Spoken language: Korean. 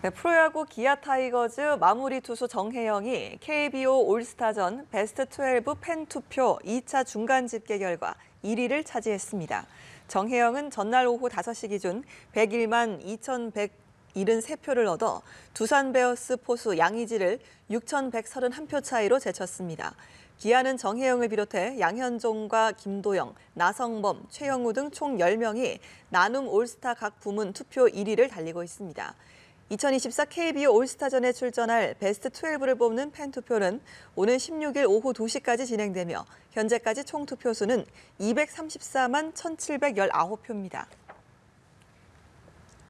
네, 프로야구 기아 타이거즈 마무리 투수 정혜영이 KBO 올스타전 베스트 12 팬투표 2차 중간 집계 결과 1위를 차지했습니다. 정혜영은 전날 오후 5시 기준 101만 2,173표를 얻어 두산 베어스 포수 양의지를 6,131표 차이로 제쳤습니다. 기아는 정혜영을 비롯해 양현종과 김도영, 나성범, 최영우 등 총 10명이 나눔 올스타 각 부문 투표 1위를 달리고 있습니다. 2024 KBO 올스타전에 출전할 베스트 12를 뽑는 팬 투표는 오는 16일 오후 2시까지 진행되며 현재까지 총 투표수는 234만 1,719표입니다.